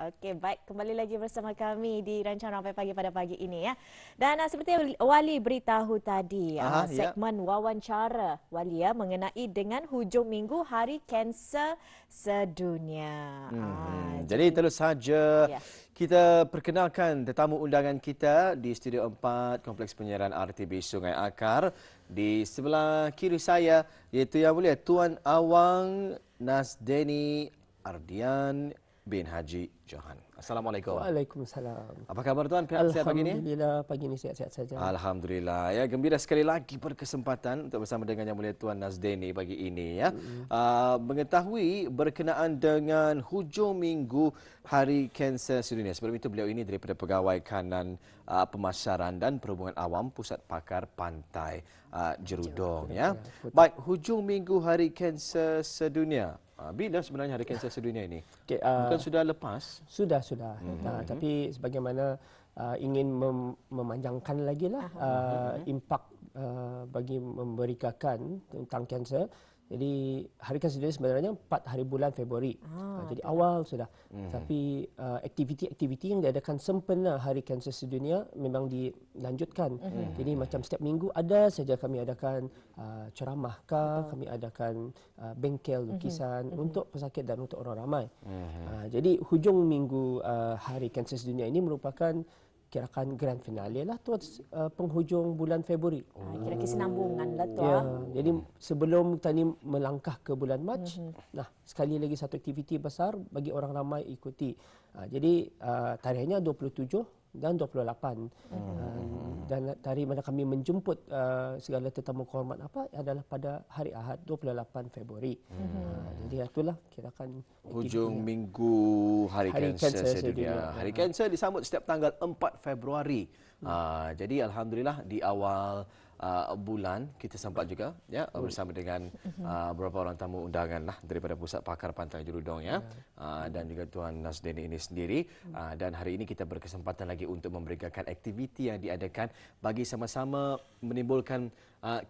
Okey, baik. Kembali lagi bersama kami di Rancang Rampai Pagi pada pagi ini. ya. Dan uh, seperti Wali beritahu tadi, ah, Aha, uh, segmen yeah. wawancara Wali ya, mengenai dengan hujung minggu Hari Kanser Sedunia. Hmm. Ah, jadi, jadi, terus saja yeah. kita perkenalkan tetamu undangan kita di Studio 4 Kompleks Penyiaran RTB Sungai Akar. Di sebelah kiri saya, iaitu yang mulia Tuan Awang Nasdeni Ardian bin Haji Johan. Assalamualaikum. Waalaikumsalam. Apa khabar tuan? Pihak sihat pagi ini? Alhamdulillah, pagi ini sihat-sihat saja. Alhamdulillah. Ya, gembira sekali lagi berkesempatan untuk bersama dengan Yang Mulia Tuan Nazdeni pagi ini. Ya. Mm-hmm. Uh, mengetahui berkenaan dengan hujung minggu Hari Kanser Sedunia. Sebelum itu, beliau ini daripada Pegawai Kanan uh, Pemasaran dan Perhubungan Awam Pusat Pakar Pantai uh, Jerudong. Ya. ya. Baik, hujung minggu Hari Kanser Sedunia. Abi ah, dan sebenarnya hari kanser sedunia ini? Okay, uh, Bukan ah, sudah lepas? Sudah, sudah. Mm-hmm. Nah, tapi sebagaimana uh, ingin mem- memanjangkan lagi lah uh, mm-hmm. impak uh, bagi memberikan tentang kanser, jadi hari kasih sebenarnya 4 hari bulan Februari. Ah, ah, jadi betul. awal sudah. Hmm. Tapi uh, aktiviti-aktiviti yang diadakan sempena Hari Kanser Sedunia memang dilanjutkan. Hmm. hmm. Jadi macam setiap minggu ada saja kami adakan uh, ceramah ke, kami adakan uh, bengkel hmm. lukisan hmm. untuk pesakit dan untuk orang ramai. Hmm. Uh, jadi hujung minggu uh, Hari Kanser Sedunia ini merupakan kirakan grand finale lah tu uh, penghujung bulan Februari. Hmm. Kira kesinambungan lah tu. Yeah. Ah. Jadi sebelum kita melangkah ke bulan Mac, hmm nah sekali lagi satu aktiviti besar bagi orang ramai ikuti. Uh, jadi uh, tarikhnya 27 dan 28 hmm. uh, dan dari mana kami menjemput uh, segala tetamu kehormat apa adalah pada hari Ahad 28 Februari. Hmm. Uh, jadi itulah kira kirakan hujung kita, minggu hari, hari kanser, sedunia. sedunia. Hari kanser disambut setiap tanggal 4 Februari. Hmm. Uh, jadi alhamdulillah di awal uh, bulan kita sempat juga ya uh, bersama dengan uh, beberapa orang tamu undangan lah daripada pusat pakar pantai jurudong ya. ya uh, dan juga tuan Nasdin ini sendiri uh, dan hari ini kita berkesempatan lagi untuk memberikan aktiviti yang diadakan bagi sama-sama menimbulkan uh,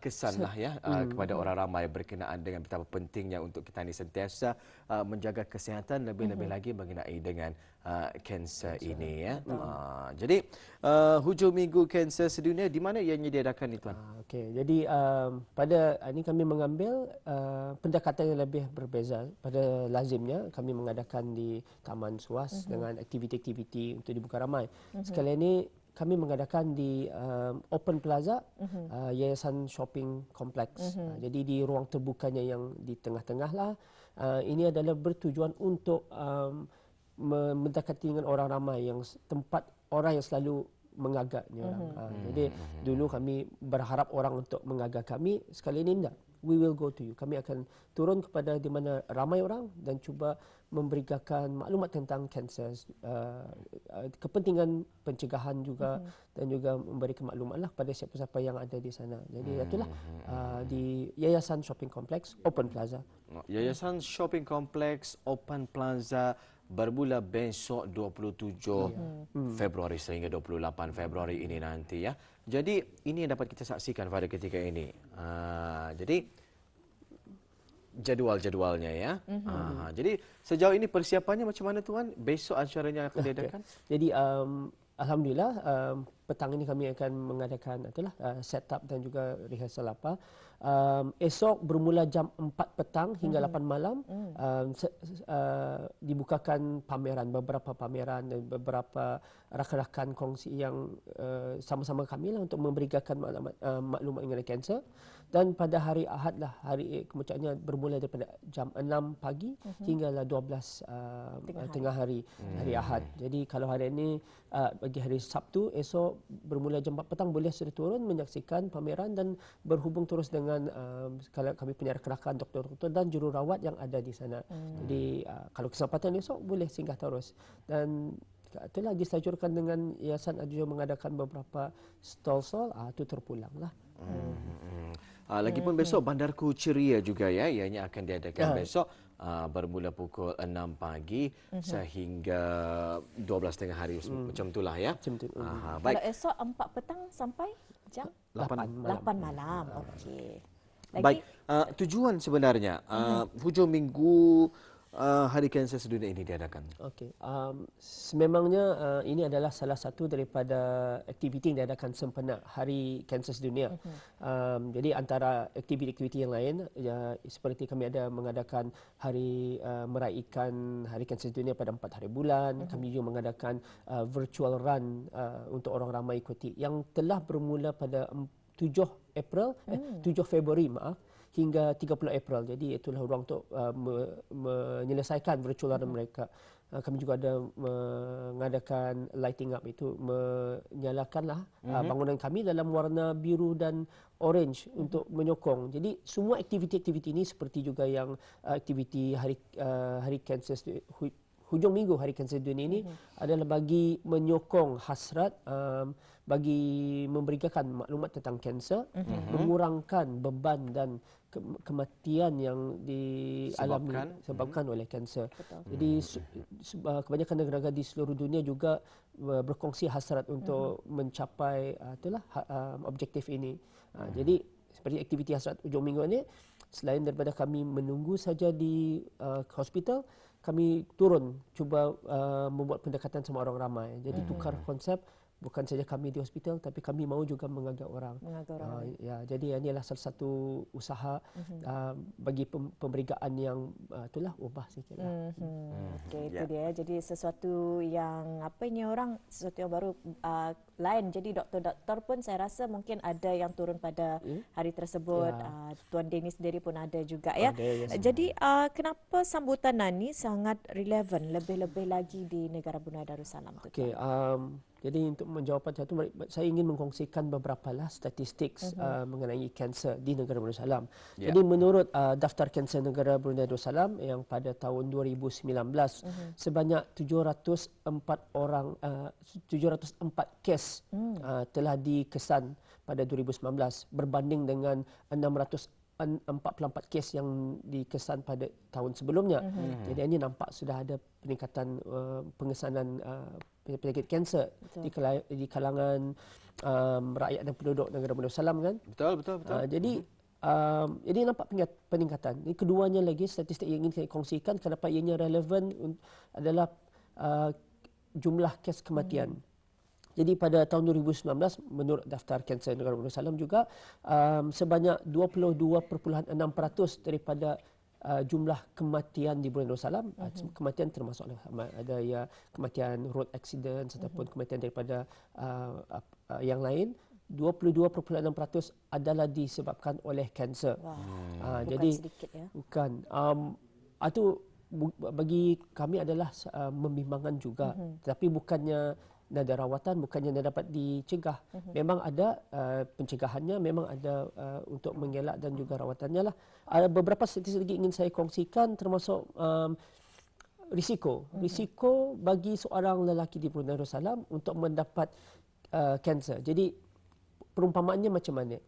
lah ya uh, hmm. kepada orang ramai berkenaan dengan betapa pentingnya untuk kita ini sentiasa uh, menjaga kesihatan lebih-lebih hmm. lagi mengenai dengan uh, kanser ini ya. Uh, jadi uh, hujung minggu kanser sedunia di mana ia diadakan itu? Uh, Okey, jadi uh, pada ini kami mengambil uh, pendekatan yang lebih berbeza pada lazimnya kami mengadakan di taman suas hmm. dengan aktiviti-aktiviti untuk dibuka ramai. Hmm. Sekali ini kami mengadakan di uh, Open Plaza mhm. uh, Yayasan Shopping Complex. Mhm. Uh, jadi di ruang terbukanya yang di tengah-tengah lah. Uh, ini adalah bertujuan untuk um, mendekati dengan orang ramai yang tempat orang yang selalu mengagaknya. Mhm. Uh, uh, jadi dulu kami berharap orang untuk mengagak kami. Sekali ini tidak. We will go to you. Kami akan turun kepada di mana ramai orang dan cuba memberikan maklumat tentang kanser, uh, uh, kepentingan pencegahan juga hmm. dan juga memberikan maklumatlah pada siapa-siapa yang ada di sana. Jadi hmm. itulah uh, di Yayasan Shopping Complex Open Plaza. Yayasan Shopping Complex Open Plaza bermula besok 27 yeah. Mm. Hmm. Februari sehingga 28 Februari ini nanti ya. Jadi ini yang dapat kita saksikan pada ketika ini. Uh, jadi jadual-jadualnya ya. Mm-hmm. Aha, jadi sejauh ini persiapannya macam mana tuan? Besok acaranya akan diadakan? Okay. Jadi um, alhamdulillah um, petang ini kami akan mengadakan itulah uh, setup dan juga rehearsal apa. Um, esok bermula jam 4 petang hingga mm-hmm. 8 malam mhm. um, se- uh, dibukakan pameran beberapa pameran dan beberapa rakan-rakan kongsi yang uh, sama-sama kami lah untuk memberikan maklumat uh, maklumat mengenai kanser dan pada hari Ahad lah hari eh, kemuncaknya bermula daripada jam 6 pagi uh-huh. hinggalah 12 uh, eh, tengah hari tengah hari, hmm. Ahad. Jadi kalau hari ini uh, bagi hari Sabtu esok bermula jam 4 petang boleh sudah turun menyaksikan pameran dan berhubung terus dengan uh, kalau kami punya rakan-rakan doktor-doktor dan jururawat yang ada di sana. Hmm. Jadi uh, kalau kesempatan esok boleh singgah terus dan itulah disajurkan dengan Yayasan Adjo mengadakan beberapa stall-stall uh, itu terpulanglah. Hmm. Hmm. Uh, Lagipun hmm. besok hmm. Bandarku Ceria juga ya, yang akan diadakan ya. besok. Uh, bermula pukul 6 pagi uh mhm. -huh. sehingga 12.30 hari hmm. macam itulah ya. Macam itu. Uh, baik. Kalau esok 4 petang sampai jam 8, 8 malam. malam. Okey. Baik. Uh, tujuan sebenarnya uh, hujung minggu uh, Hari Kanser Sedunia ini diadakan? Okey. Um, sememangnya uh, ini adalah salah satu daripada aktiviti yang diadakan sempena Hari Kanser Sedunia. Okay. Mhm. Um, jadi antara aktiviti-aktiviti yang lain ya, seperti kami ada mengadakan hari uh, meraikan Hari Kanser Sedunia pada empat hari bulan. Okay. Mhm. Kami juga mengadakan uh, virtual run uh, untuk orang ramai ikuti yang telah bermula pada 7 April, eh, hmm. eh, 7 Februari maaf hingga 30 April. Jadi itulah ruang untuk uh, me- menyelesaikan virtual learning hmm. mereka. Uh, kami juga ada mengadakan lighting up itu menyalakanlah uh, hmm. bangunan kami dalam warna biru dan orange uh-huh. untuk menyokong. Jadi semua aktiviti-aktiviti ini seperti juga yang uh, aktiviti hari uh, hari kanser hu- hujung minggu hari kanser dunia ini uh-huh. adalah bagi menyokong hasrat um, bagi memberikan maklumat tentang kanser, uh-huh. mengurangkan beban dan kematian yang dialami sebabkan hmm. oleh kanser. Betul. Jadi hmm. su- uh, kebanyakan negara-negara di seluruh dunia juga uh, berkongsi hasrat untuk hmm. mencapai uh, itulah uh, objektif ini. Uh, hmm. Jadi seperti aktiviti hasrat ujung minggu ini selain daripada kami menunggu saja di uh, hospital kami turun cuba uh, membuat pendekatan sama orang ramai jadi hmm. tukar konsep bukan saja kami di hospital tapi kami mahu juga mengajar orang. Mengajar orang. Uh, ya, jadi ini adalah salah satu usaha uh, bagi pem- pemberigaan yang uh, itulah ubah sikitlah. Mm-hmm. Mhm. Mm-hmm. Okey itu ya. dia. Jadi sesuatu yang apa ni orang sesuatu yang baru uh, lain. Jadi doktor-doktor pun saya rasa mungkin ada yang turun pada ya. hari tersebut. Yeah. Uh, Tuan Denis sendiri pun ada juga ya. Ada, yes. Eh, jadi uh, kenapa sambutan Nani sangat relevan lebih-lebih lagi di negara Brunei Darussalam tu? Okey, um, jadi untuk menjawab satu, saya ingin mengkongsikan beberapa lah statistik uh-huh. Mhm. uh, mengenai kanser di negara Brunei Darussalam. Yeah. Jadi menurut uh, daftar kanser negara Brunei Darussalam yang pada tahun 2019 uh-huh. Mhm. sebanyak 704 orang uh, 704 kes uh-huh. uh, telah dikesan pada 2019 berbanding dengan 44 kes yang dikesan pada tahun sebelumnya. Mm-hmm. Jadi ini nampak sudah ada peningkatan uh, pengesanan uh, penyakit kanser di, kelay- di kalangan um, rakyat dan penduduk negara Malaysia Salam kan? Betul betul betul. Uh, jadi mm-hmm. um, jadi nampak peningkatan. Ini keduanya lagi statistik yang ingin saya kongsikan kenapa ianya relevan adalah uh, jumlah kes kematian. Mhm. Jadi pada tahun 2019 menurut daftar kanser negara Brunei Salam juga um, sebanyak 22.6% daripada Uh, jumlah kematian di Brunei Darussalam uh-huh. Mhm. kematian termasuklah ada ya kematian road accident mhm. ataupun uh-huh. kematian daripada uh, uh, uh, yang lain 22.6% adalah disebabkan oleh kanser. Wow. Uh, ah, hmm. bukan jadi sedikit, ya? bukan um itu bagi kami adalah uh, membimbangkan juga uh-huh. tapi bukannya nada rawatan bukannya nada dapat dicegah. Mm-hmm. Memang ada uh, pencegahannya, memang ada uh, untuk mengelak dan juga rawatannya lah. Ada uh, beberapa sedikit lagi ingin saya kongsikan termasuk um, risiko. Mm-hmm. Risiko bagi seorang lelaki di Brunei Darussalam untuk mendapat kanser. Uh, Jadi perumpamaannya macam mana?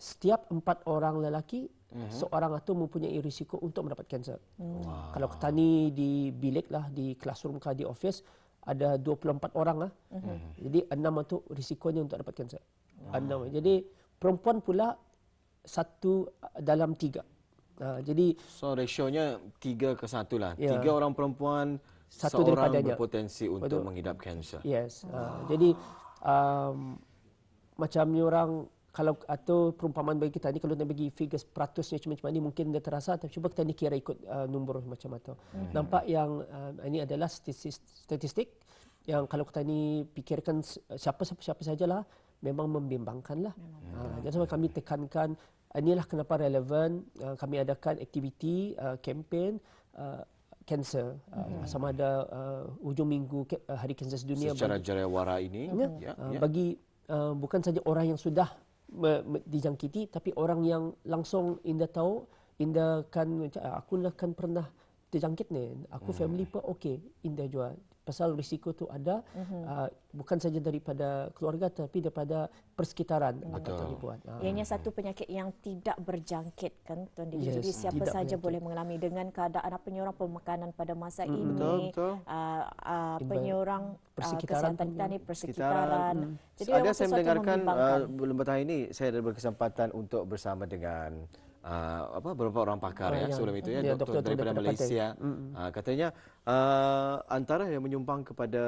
Setiap empat orang lelaki Mm-hmm. seorang atau mempunyai risiko untuk mendapat kanser. Mm. Wow. Kalau ketani di bilik lah, di classroom kah, di office, ada 24 orang lah. Mm-hmm. Jadi enam itu risikonya untuk dapat kanser. Ah. Enam. Jadi perempuan pula satu ah, dalam tiga. Ha, jadi so ratio-nya tiga ke satu lah. Yeah. Tiga orang perempuan satu daripada berpotensi untuk Betul. menghidap kanser. Yes. Ha, Jadi um, macamnya orang kalau atau perumpamaan bagi kita ni kalau nak bagi figures peratusnya macam-macam ni mungkin dia terasa tapi cuba kita ni kira ikut uh, nombor macam mana Mm-hmm. Nampak yang uh, ini adalah statistik, statistik yang kalau kita ni fikirkan siapa siapa siapa sajalah memang membimbangkanlah. Memang. Ha jadi sebab kami tekankan uh, inilah kenapa relevan uh, kami adakan aktiviti uh, kempen uh, kanser uh, ah, uh, hmm. ah, sama ada uh, hujung minggu uh, hari kanser dunia. secara jarawara ini ya, ya, uh, ya. bagi uh, bukan saja orang yang sudah dijangkiti tapi orang yang langsung indah tahu indah kan ah, aku nak lah kan pernah terjangkit ni aku hmm. family pun okey indah jual pasal risiko tu ada mm-hmm. uh, bukan saja daripada keluarga tapi daripada persekitaran mm-hmm. atau ibuat. Ah. Ianya uh. satu penyakit yang tidak berjangkit kan tuan yes, jadi siapa saja penyakit. boleh mengalami dengan keadaan penyorang pemakanan pada masa mm-hmm. ini betul, betul. Uh, uh penyorang uh, persekitaran uh, kesehatan kita persekitaran. Mm. Jadi ada saya mendengarkan uh, lembaga ini saya ada berkesempatan untuk bersama dengan uh, apa beberapa orang pakar uh, ya sebelum itu ya doktor, doktor daripada, daripada Malaysia uh, katanya uh, antara yang menyumbang kepada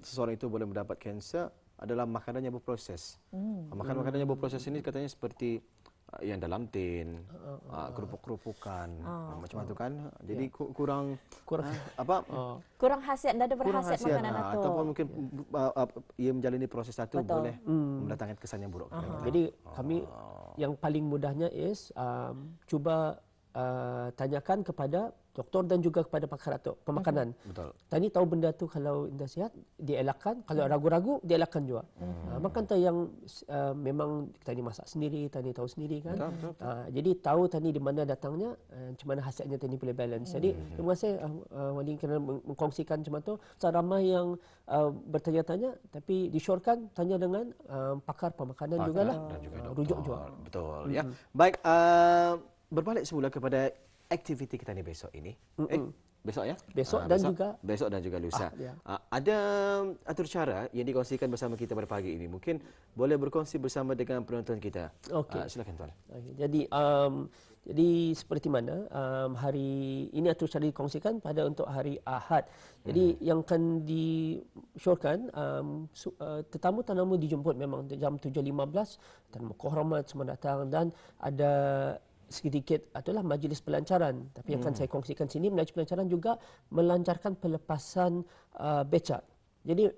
seseorang itu boleh mendapat kanser adalah makanan yang berproses. Mm. Makan ah, makanan yang hmm. berproses ini katanya seperti uh, yang dalam tin, uh, uh, uh, kerupuk-kerupukan, uh, uh, macam uh, kan. Jadi yeah. kurang kurang uh, apa? Uh, kurang khasiat dan ada berkhasiat makanan uh, itu. Ataupun mungkin uh, uh, ia menjalani proses satu Betul. boleh mm. mendatangkan kesan yang buruk. Uh-huh. Jadi uh, kami oh yang paling mudahnya is um, cuba Uh, tanyakan kepada doktor dan juga kepada pakar atau pemakanan. Mhm. Betul. Tani tahu benda tu kalau anda sihat dielakkan, kalau mhm. ragu-ragu dielakkan juga. Hmm. Uh, makan tahu yang uh, memang tani masak sendiri, tani tahu sendiri kan. Betul, betul, betul. Uh, jadi tahu tani di mana datangnya, uh, macam uh, mana hasilnya tani boleh balance. Hmm. Jadi mhm. terima kasih uh, uh, Wani kerana mengkongsikan macam tu. Saya ramai yang uh, bertanya-tanya tapi disyorkan tanya dengan uh, pakar pemakanan pakar jugalah. Dan juga uh, rujuk juga. Betul. Hmm. Ya. Baik, uh, berbalik semula kepada aktiviti kita ni besok ini. Eh, Mm-mm. Eh, besok ya? Besok uh, dan besok, juga besok dan juga lusa. Ah, ya. uh, ada um, atur cara yang dikongsikan bersama kita pada pagi ini. Mungkin boleh berkongsi bersama dengan penonton kita. Okey. Ah, silakan tuan. Jadi um jadi seperti mana um, hari ini atur cara dikongsikan pada untuk hari Ahad. Jadi mm. yang akan disyorkan um uh, tetamu-tetamu dijemput memang jam 7.15 dan kehormat semua datang dan ada sedikit adalah majlis pelancaran tapi yang akan hmm. saya kongsikan sini majlis pelancaran juga melancarkan pelepasan uh, becak. Jadi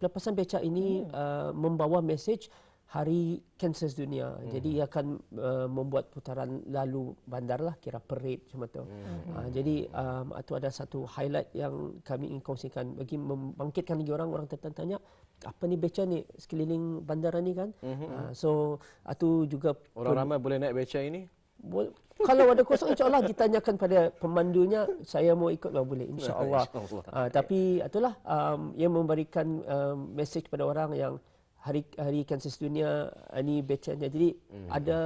pelepasan beca ini hmm. uh, membawa mesej Hari Kanser Dunia. Hmm. Jadi ia akan uh, membuat putaran lalu bandar lah kira parade macam tu. Hmm. Uh, hmm. jadi um, itu ada satu highlight yang kami ingin kongsikan bagi membangkitkan lagi orang orang tertanya apa ni beca ni sekeliling bandar ni kan. Hmm. Uh, so itu juga orang ramai boleh naik beca ini kalau ada kosong insyaallah ditanyakan pada pemandunya saya mau ikut lah boleh insyaallah insya uh, ah, tapi itulah um, yang memberikan um, message kepada orang yang hari hari kanser dunia ini uh, bacaannya. jadi hmm ada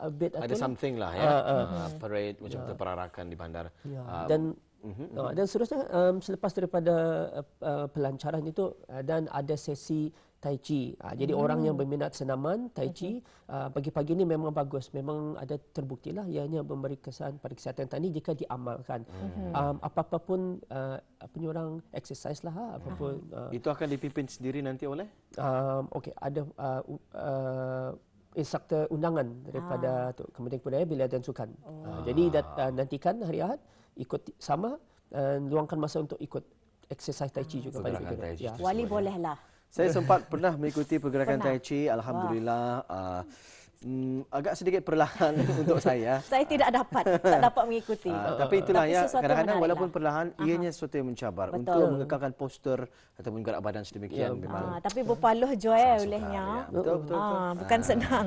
a bit ada something lah ya uh, uh, uh, parade macam yeah. perarakan di bandar yeah. Ya. uh, dan mm-hmm. uh, dan seterusnya um, selepas daripada uh, uh pelancaran itu uh, dan ada sesi Tai Chi. Uh, jadi hmm. orang yang berminat senaman Tai Chi uh, pagi-pagi ini memang bagus. Memang ada terbuktilah ianya memberi kesan pada kesihatan tani jika diamalkan. Hmm. Um, pun uh, apa orang exercise lah apa pun uh, itu akan dipimpin sendiri nanti oleh um, okey ada uh, uh, instruktor undangan daripada ah. tu, Kementerian Kebudayaan Bila dan Sukan. Oh. Uh, jadi dat, uh, nantikan hari Ahad ikut sama uh, luangkan masa untuk ikut exercise tai chi hmm. juga pada pagi. Ya. Wali bolehlah. Ya. Saya sempat pernah mengikuti pergerakan pernah. Tai Chi, alhamdulillah. Wow. Uh, Hmm, ah, agak sedikit perlahan untuk saya. Saya tidak dapat, tak dapat mengikuti. Uh, tapi itulah tapi ya, kadang-kadang walaupun lah. perlahan, uh ianya sesuatu yang mencabar Betul. untuk mengekalkan poster ataupun gerak badan sedemikian. Yeah. Memang. Uh, tapi berpaluh joy eh, olehnya. Ya. Betul, betul, betul. Uh, bukan senang.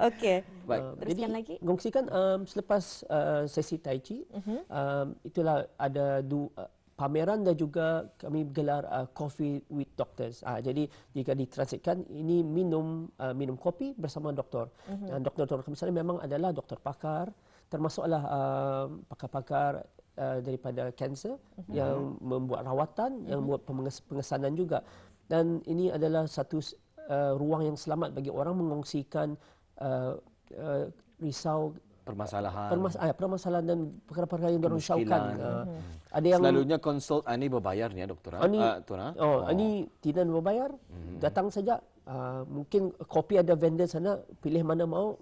Okey, uh, teruskan jadi, lagi. Gongsikan um, selepas uh, sesi Tai Chi, uh-huh. um, itulah ada dua, pameran dan juga kami gelar uh, coffee with doctors. Uh, jadi jika ditransitkan ini minum uh, minum kopi bersama doktor. Mm-hmm. Dan ah, doktor-doktor kami sebenarnya memang adalah doktor pakar termasuklah uh, pakar-pakar uh, daripada kanser mm-hmm. yang membuat rawatan, mm-hmm. yang membuat pengesanan juga. Dan ini adalah satu uh, ruang yang selamat bagi orang mengongsikan uh, uh, risau permasalahan permasalahan eh, permasalahan dan perkara-perkara yang diorang syaukan uh, ah. hmm. ada yang selalunya konsult ani ah, berbayar ni ah, doktor ah ni, uh, tuan oh, oh. ani tidak berbayar hmm. datang saja uh, mungkin kopi ada vendor sana pilih mana mau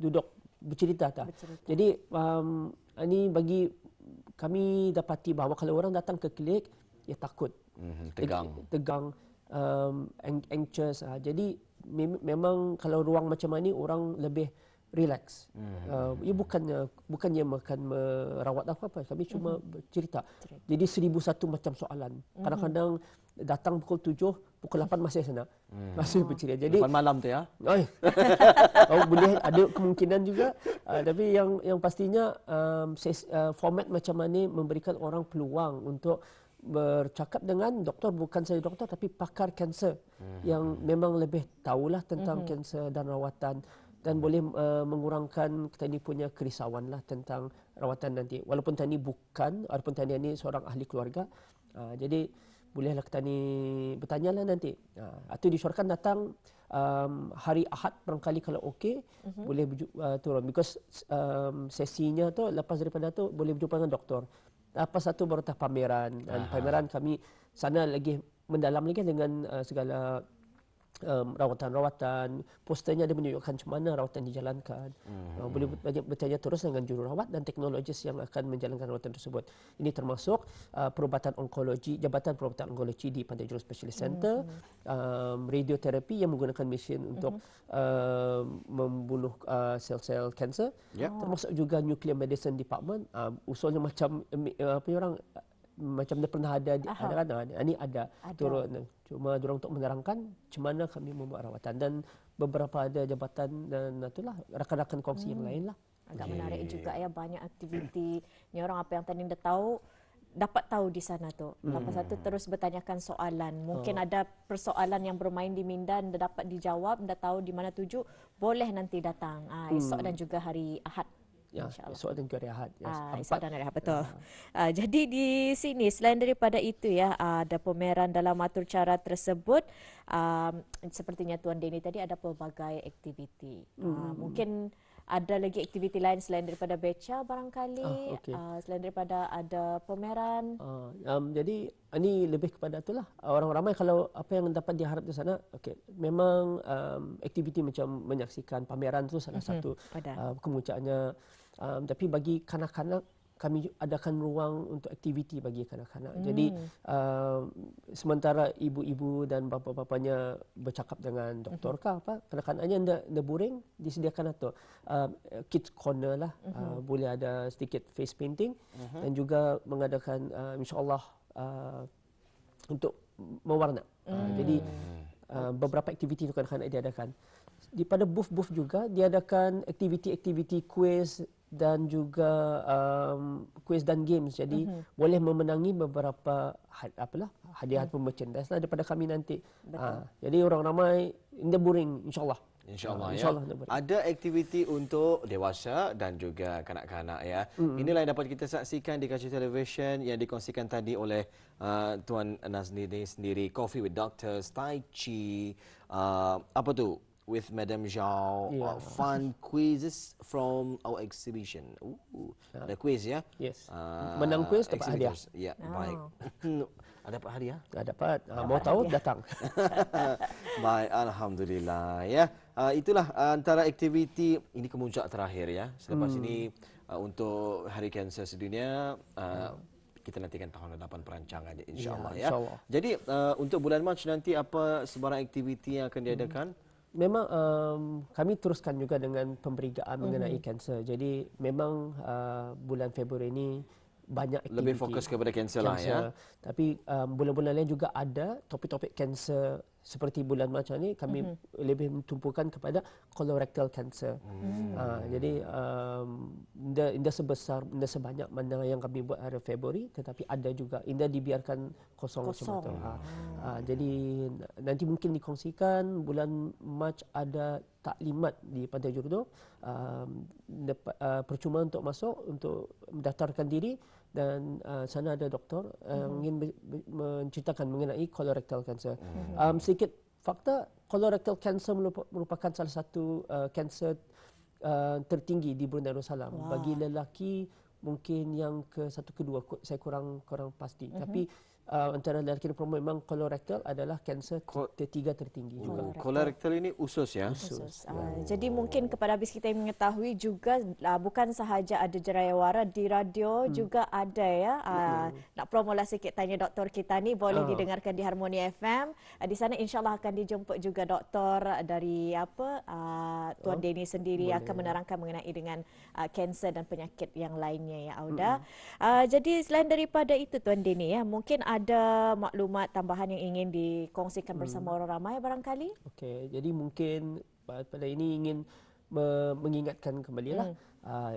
duduk bercerita tak jadi um, ani bagi kami dapati bahawa kalau orang datang ke klinik ya takut hmm, tegang tegang um, anxious uh, jadi me- memang kalau ruang macam ini orang lebih relax. Hmm. Uh, ia bukannya uh, bukannya makan merawat apa-apa, kami cuma hmm. bercerita. Jadi seribu satu macam soalan. Hmm. Kadang-kadang datang pukul tujuh, pukul lapan masih sana. Hmm. Masih oh. bercerita. Jadi, lapan malam tu ya? Oi, oh, boleh ada kemungkinan juga. Uh, tapi yang yang pastinya um, ses, uh, format macam mana memberikan orang peluang untuk bercakap dengan doktor bukan saya doktor tapi pakar kanser mm-hmm. yang memang lebih tahulah tentang mm-hmm. kanser dan rawatan dan boleh uh, mengurangkan Tani punya kerisauan lah tentang rawatan nanti. Walaupun Tani bukan, walaupun Tani ini seorang ahli keluarga, uh, jadi bolehlah Tani bertanya lah nanti. Uh, atau disuruhkan datang um, hari Ahad barangkali kalau okey, mm-hmm. boleh uh, turun. Because um, sesinya tu lepas daripada tu boleh berjumpa dengan doktor. Apa satu baru tak pameran. Dan pameran kami sana lagi mendalam lagi dengan uh, segala um, rawatan-rawatan posternya dia menunjukkan macam mana rawatan dijalankan mm-hmm. uh, boleh bertanya terus dengan jururawat dan teknologis yang akan menjalankan rawatan tersebut ini termasuk uh, perubatan onkologi jabatan perubatan onkologi di Pantai Jurus Specialist Center mm-hmm. um, radioterapi yang menggunakan mesin untuk mm-hmm. uh, membunuh uh, sel-sel kanser yeah. Oh. termasuk juga nuclear medicine department uh, usulnya macam uh, apa orang macam dah pernah ada di ada kan ada ah, ini ada, ada. turun cuma dorong untuk menerangkan cemana kami membuat rawatan dan beberapa ada jabatan dan itulah rakan-rakan kongsi hmm. yang lain lah agak okay. menarik juga ya banyak aktiviti ni orang apa yang tadi dah tahu dapat tahu di sana tu. Hmm. Lepas hmm. satu terus bertanyakan soalan. Mungkin oh. ada persoalan yang bermain di minda dan dapat dijawab, dah tahu di mana tuju, boleh nanti datang. Ah, esok hmm. dan juga hari Ahad Ya, InsyaAllah. esok tengku hari Ahad. Ya, ah, dan hari betul. Ah. Ah, jadi di sini, selain daripada itu, ya, ah, ada pemeran dalam atur cara tersebut. Um, sepertinya Tuan Denny tadi ada pelbagai aktiviti. Ah, hmm. Ah, mungkin ada lagi aktiviti lain selain daripada beca barangkali ah, okay. uh, selain daripada ada pemeran. uh, um, jadi ini lebih kepada itulah orang ramai kalau apa yang dapat diharap di sana okey memang um, aktiviti macam menyaksikan pameran tu salah mm-hmm. satu uh, kemuncaknya um, tapi bagi kanak-kanak kami adakan ruang untuk aktiviti bagi kanak-kanak. Hmm. Jadi um, uh, sementara ibu-ibu dan bapa-bapanya bercakap dengan doktor uh ke apa, kanak-kanaknya anda anda boring disediakan atau uh, um, kids corner lah uh-huh. uh, boleh ada sedikit face painting uh-huh. dan juga mengadakan uh, insyaallah uh, untuk mewarna. Uh, hmm. jadi hmm. uh, beberapa aktiviti untuk kanak-kanak diadakan. Di pada booth-booth juga diadakan aktiviti-aktiviti kuis dan juga um, quiz dan games jadi mm-hmm. boleh memenangi beberapa had, apalah hadiah mm-hmm. pemecendas lah daripada kami nanti. Ha, jadi orang ramai in the boring insyaallah. Insyaallah ha, ah, insya ya. Ada aktiviti untuk dewasa dan juga kanak-kanak ya. Mm-hmm. Inilah yang dapat kita saksikan di kaca televisyen yang dikongsikan tadi oleh uh, Tuan Nazni sendiri Coffee with Doctors, Tai Chi uh, apa tu with Madam Zhao. Yeah. fun quizzes from our exhibition. Ooh, yeah. ada quiz ya? Yeah? Yes. Uh, Menang quiz dapat hadiah. Ya, yeah, oh. baik. ada dapat hadiah? Tak dapat. Uh, mau tahu hadiah. datang. baik, alhamdulillah ya. Uh, itulah uh, antara aktiviti ini kemuncak terakhir ya. Selepas hmm. ini uh, untuk Hari Kanser Sedunia uh, hmm kita nantikan tahun hadapan perancangan insyaallah ya, ya. Insya ya. Jadi uh, untuk bulan Mac nanti apa sebarang aktiviti yang akan diadakan? memang um, kami teruskan juga dengan pemberigaan mhm. mengenai kanser. Jadi memang uh, bulan Februari ini banyak aktiviti. Lebih fokus kepada kanser lah ya. Tapi um, bulan-bulan lain juga ada topik-topik kanser seperti bulan macam ni kami mm -hmm. lebih tumpukan kepada colorectal cancer. Mm -hmm. uh, jadi tidak um, tidak sebesar tidak sebanyak mana yang kami buat hari Februari tetapi ada juga tidak dibiarkan kosong, kosong. semata. Mm uh, jadi nanti mungkin dikongsikan bulan Mac ada taklimat di Pantai Jurdo uh, um, uh, percuma untuk masuk untuk mendaftarkan diri dan uh, sana ada doktor mm-hmm. um, ingin be- menceritakan mengenai kolorektal kanser. Mm-hmm. Um, sedikit fakta, kolorektal kanser merupakan salah satu kanser uh, uh, tertinggi di Brunei Darussalam wow. bagi lelaki mungkin yang ke satu kedua saya kurang kurang pasti mm-hmm. tapi uh, antara lelaki dan perempuan memang kolorektal adalah kanser ketiga tertinggi juga. kolorektal oh, ini usus ya? Usus. Uh, oh. Jadi mungkin kepada habis kita yang mengetahui juga uh, bukan sahaja ada wara di radio hmm. juga ada ya. Uh, hmm. Nak promo lah sikit tanya doktor kita ni boleh uh. didengarkan di Harmoni FM. Uh, di sana insyaAllah akan dijemput juga doktor dari apa uh, Tuan oh. Denny sendiri boleh. akan ya. menerangkan mengenai dengan kanser dan penyakit yang lainnya ya Auda. Hmm. Uh, jadi selain daripada itu Tuan Denny ya mungkin ada maklumat tambahan yang ingin dikongsikan hmm. bersama orang ramai barangkali? Okey, jadi mungkin pada ini ingin mengingatkan kembali lah hmm. Uh,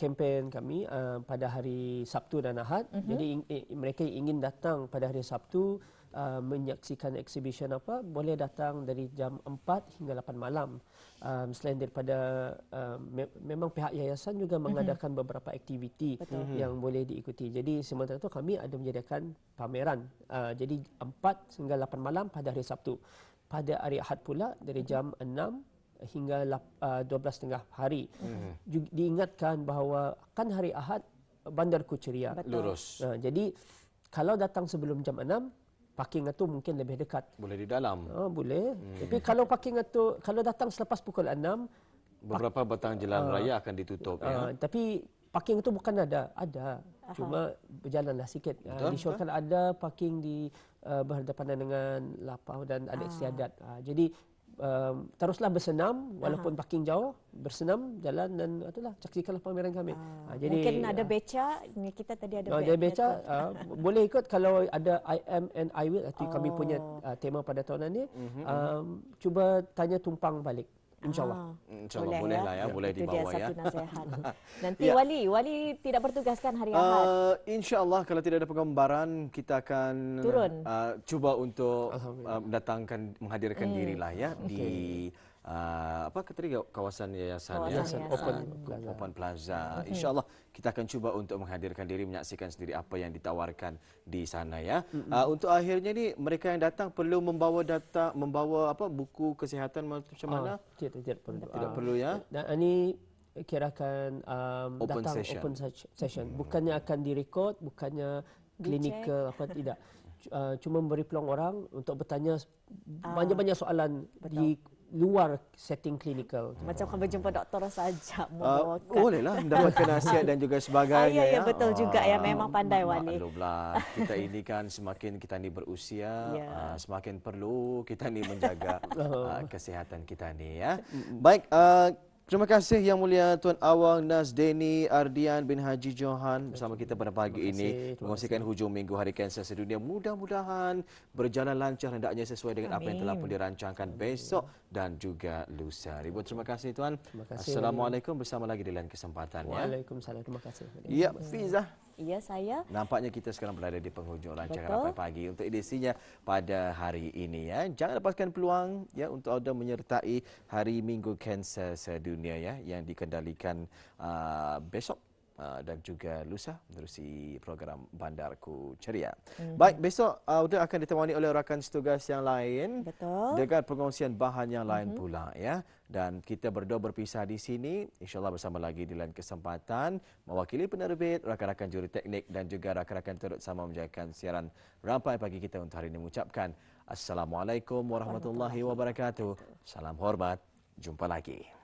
kempen kami uh, pada hari Sabtu dan Ahad. Hmm. Jadi mereka ingin datang pada hari Sabtu uh, menyaksikan exhibition apa boleh datang dari jam 4 hingga 8 malam um, selain daripada uh, me- memang pihak yayasan juga mhm. mengadakan mm-hmm. beberapa aktiviti mm-hmm. yang boleh diikuti jadi sementara itu kami ada menyediakan pameran uh, jadi 4 hingga 8 malam pada hari Sabtu pada hari Ahad pula dari mhm. jam 6 hingga 12 uh, tengah hari. Mm-hmm. Diingatkan bahawa kan hari Ahad bandar Kuceria. Betul. Lurus. Uh, jadi kalau datang sebelum jam parking itu mungkin lebih dekat. Boleh di dalam. Ah, boleh. Hmm. Tapi kalau parking itu, kalau datang selepas pukul 6 beberapa batang jalan uh, raya akan ditutup uh, ya. Uh, tapi parking itu bukan ada, ada. Aha. Cuma berjalanlah sikit. Ah, uh, Disyorkan ada parking di uh, berhadapan dengan lapau dan adat istiadat. Ah. Uh, jadi um, teruslah bersenam walaupun Aha. parking jauh bersenam jalan dan itulah saksikanlah pameran kami. Ha, jadi mungkin ada beca ni kita tadi ada, oh, ada beca. Uh, boleh ikut kalau ada I am and I will oh. kami punya uh, tema pada tahun ini. Mm-hmm. Um, cuba tanya tumpang balik. InsyaAllah. Ah, InsyaAllah boleh, ya. lah ya, ya boleh dibawa ya. Itu dia satu ya. nasihat. Nanti ya. wali, wali tidak bertugaskan hari Ahad. Eh, InsyaAllah kalau tidak ada penggambaran, kita akan Turun. Eh, cuba untuk uh, mendatangkan, menghadirkan hmm. diri lah ya di uh, apa kata dia kawasan yayasan, kawasan yayasan open plaza. open plaza. Okay. Mm-hmm. Insyaallah kita akan cuba untuk menghadirkan diri menyaksikan sendiri apa yang ditawarkan di sana ya. Mm-hmm. Uh, untuk akhirnya ni mereka yang datang perlu membawa data membawa apa buku kesihatan macam ah, mana? Oh, tidak, tidak perlu. Tidak uh, perlu ya. Dan ini kirakan um, open datang session. open session bukannya akan direkod bukannya klinikal apa tidak uh, cuma beri peluang orang untuk bertanya uh, banyak-banyak soalan betul. di luar setting klinikal. Hmm. Macam kau berjumpa doktor saja ah, membawakan. Uh, bolehlah mendapatkan nasihat dan juga sebagainya. Ah, ya, ya, ya, betul ah, juga ya ah, memang pandai Wani. Maklumlah kita ini kan semakin kita ni berusia yeah. Ya. uh, semakin perlu kita ni menjaga uh, kesihatan kita ni ya. Baik uh, Terima kasih yang mulia Tuan Awang Nas Deni Ardian bin Haji Johan bersama kita pada pagi ini mengusikan hujung minggu Hari Kanser Sedunia. Mudah-mudahan berjalan lancar hendaknya sesuai dengan Amin. apa yang telah pun dirancangkan Amin. besok dan juga lusa. Ribu terima kasih Tuan. Terima kasih. Assalamualaikum bersama lagi di lain kesempatan ya. Waalaikumsalam. Terima kasih. Ya, Fiza. Ya, saya. Nampaknya kita sekarang berada di penghujung rancangan Betul. Rapat Pagi untuk edisinya pada hari ini. Ya. Jangan lepaskan peluang ya untuk anda menyertai Hari Minggu Kanser Sedunia ya, yang dikendalikan uh, besok dan juga Lusa menerusi program Bandarku Ceria. hmm Baik, besok Auda uh, akan ditemani oleh rakan setugas yang lain Betul. dengan pengongsian bahan yang lain hmm pula ya. Dan kita berdua berpisah di sini, insyaAllah bersama lagi di lain kesempatan mewakili penerbit, rakan-rakan juri teknik dan juga rakan-rakan turut sama menjayakan siaran rampai pagi kita untuk hari ini mengucapkan Assalamualaikum warahmatullahi wabarakatuh. Salam hormat, jumpa lagi.